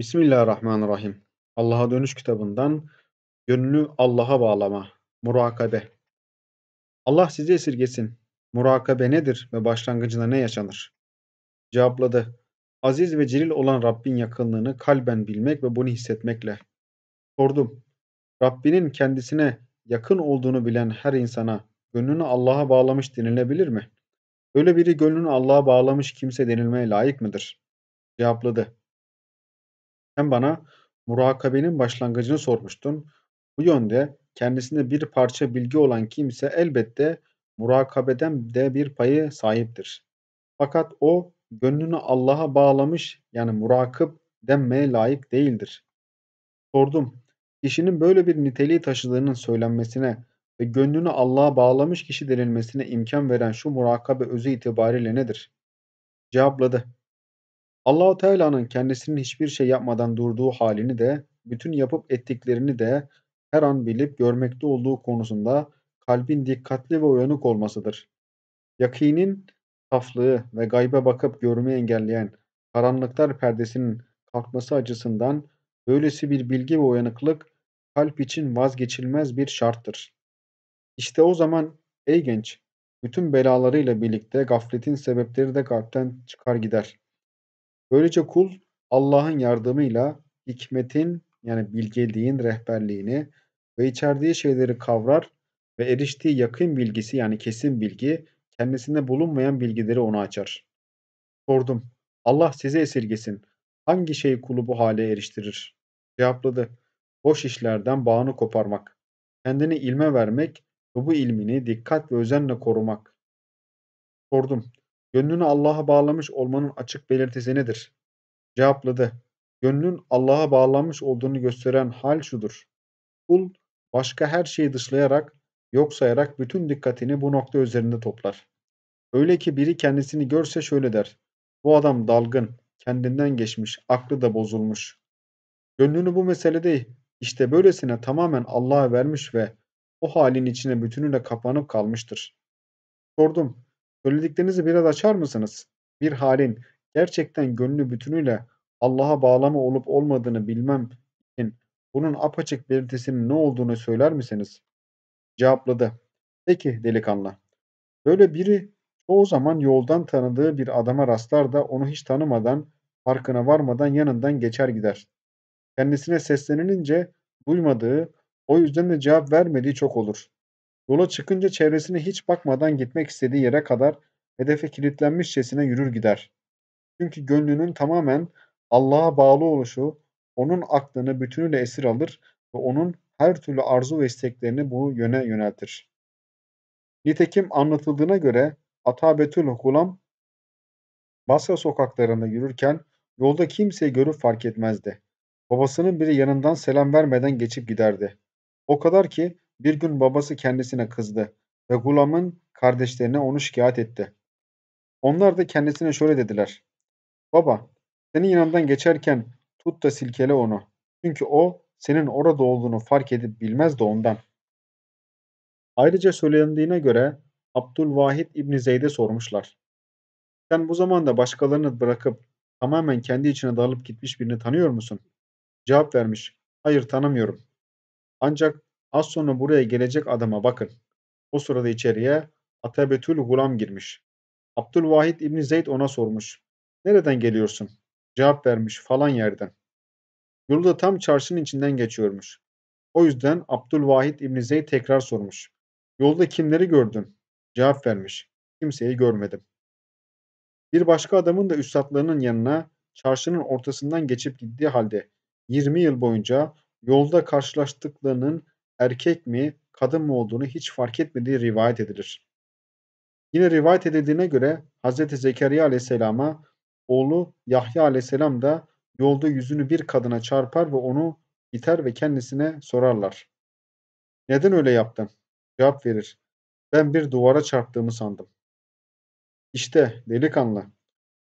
Bismillahirrahmanirrahim. Allah'a dönüş kitabından gönlü Allah'a bağlama, murakabe. Allah sizi esirgesin. Murakabe nedir ve başlangıcında ne yaşanır? Cevapladı. Aziz ve celil olan Rabbin yakınlığını kalben bilmek ve bunu hissetmekle. Sordum. Rabbinin kendisine yakın olduğunu bilen her insana gönlünü Allah'a bağlamış denilebilir mi? Öyle biri gönlünü Allah'a bağlamış kimse denilmeye layık mıdır? Cevapladı. Sen bana murakabenin başlangıcını sormuştun. Bu yönde kendisinde bir parça bilgi olan kimse elbette murakabeden de bir payı sahiptir. Fakat o gönlünü Allah'a bağlamış yani murakip denmeye layık değildir. Sordum. Kişinin böyle bir niteliği taşıdığının söylenmesine ve gönlünü Allah'a bağlamış kişi denilmesine imkan veren şu murakabe özü itibariyle nedir? Cevapladı. Allahu Teala'nın kendisinin hiçbir şey yapmadan durduğu halini de, bütün yapıp ettiklerini de her an bilip görmekte olduğu konusunda kalbin dikkatli ve uyanık olmasıdır. Yakinin saflığı ve gaybe bakıp görmeyi engelleyen karanlıklar perdesinin kalkması açısından böylesi bir bilgi ve uyanıklık kalp için vazgeçilmez bir şarttır. İşte o zaman ey genç, bütün belalarıyla birlikte gafletin sebepleri de kalpten çıkar gider. Böylece kul Allah'ın yardımıyla hikmetin yani bilgeliğin rehberliğini ve içerdiği şeyleri kavrar ve eriştiği yakın bilgisi yani kesin bilgi kendisinde bulunmayan bilgileri ona açar. Sordum. Allah sizi esirgesin. Hangi şey kulu bu hale eriştirir? Cevapladı. Boş işlerden bağını koparmak. Kendini ilme vermek ve bu ilmini dikkat ve özenle korumak. Sordum. Gönlünü Allah'a bağlamış olmanın açık belirtisi nedir? Cevapladı. Gönlün Allah'a bağlanmış olduğunu gösteren hal şudur. Kul başka her şeyi dışlayarak, yok sayarak bütün dikkatini bu nokta üzerinde toplar. Öyle ki biri kendisini görse şöyle der. Bu adam dalgın, kendinden geçmiş, aklı da bozulmuş. Gönlünü bu meselede işte böylesine tamamen Allah'a vermiş ve o halin içine bütünüyle kapanıp kalmıştır. Sordum, Söylediklerinizi biraz açar mısınız? Bir halin gerçekten gönlü bütünüyle Allah'a bağlama olup olmadığını bilmem için bunun apaçık belirtisinin ne olduğunu söyler misiniz? Cevapladı. Peki delikanlı. Böyle biri çoğu zaman yoldan tanıdığı bir adama rastlar da onu hiç tanımadan, farkına varmadan yanından geçer gider. Kendisine seslenilince duymadığı, o yüzden de cevap vermediği çok olur. Yola çıkınca çevresine hiç bakmadan gitmek istediği yere kadar hedefe kilitlenmişçesine yürür gider. Çünkü gönlünün tamamen Allah'a bağlı oluşu onun aklını bütünüyle esir alır ve onun her türlü arzu ve isteklerini bu yöne yöneltir. Nitekim anlatıldığına göre Atabetül Gulam Basra sokaklarında yürürken yolda kimseyi görüp fark etmezdi. Babasının biri yanından selam vermeden geçip giderdi. O kadar ki bir gün babası kendisine kızdı ve Gulam'ın kardeşlerine onu şikayet etti. Onlar da kendisine şöyle dediler. Baba, senin yanından geçerken tut da silkele onu. Çünkü o senin orada olduğunu fark edip bilmez de ondan. Ayrıca söylendiğine göre Abdülvahid İbni Zeyd'e sormuşlar. Sen bu zamanda başkalarını bırakıp tamamen kendi içine dalıp gitmiş birini tanıyor musun? Cevap vermiş. Hayır tanımıyorum. Ancak Az sonra buraya gelecek adama bakın. O sırada içeriye Atabetül Gulam girmiş. Abdülvahid İbni Zeyd ona sormuş. Nereden geliyorsun? Cevap vermiş falan yerden. Yolda tam çarşının içinden geçiyormuş. O yüzden Abdülvahid İbni Zeyd tekrar sormuş. Yolda kimleri gördün? Cevap vermiş. Kimseyi görmedim. Bir başka adamın da üstadlarının yanına çarşının ortasından geçip gittiği halde 20 yıl boyunca yolda karşılaştıklarının erkek mi kadın mı olduğunu hiç fark etmediği rivayet edilir. Yine rivayet edildiğine göre Hz. Zekeriya aleyhisselama oğlu Yahya aleyhisselam da yolda yüzünü bir kadına çarpar ve onu biter ve kendisine sorarlar. Neden öyle yaptın? Cevap verir. Ben bir duvara çarptığımı sandım. İşte delikanlı,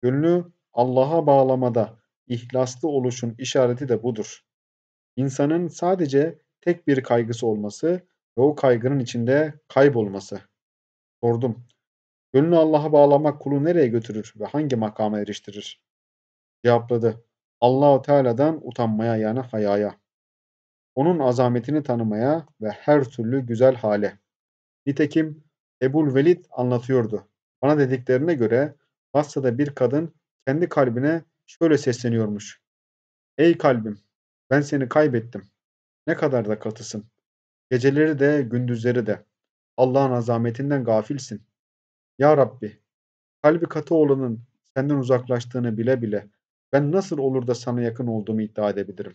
gönlü Allah'a bağlamada ihlaslı oluşun işareti de budur. İnsanın sadece tek bir kaygısı olması ve o kaygının içinde kaybolması. Sordum. Gönlünü Allah'a bağlamak kulu nereye götürür ve hangi makama eriştirir? Cevapladı. Allahu Teala'dan utanmaya yani hayaya. Onun azametini tanımaya ve her türlü güzel hale. Nitekim Ebul Velid anlatıyordu. Bana dediklerine göre Basra'da bir kadın kendi kalbine şöyle sesleniyormuş. Ey kalbim ben seni kaybettim. Ne kadar da katısın. Geceleri de gündüzleri de. Allah'ın azametinden gafilsin. Ya Rabbi, kalbi katı olanın senden uzaklaştığını bile bile ben nasıl olur da sana yakın olduğumu iddia edebilirim?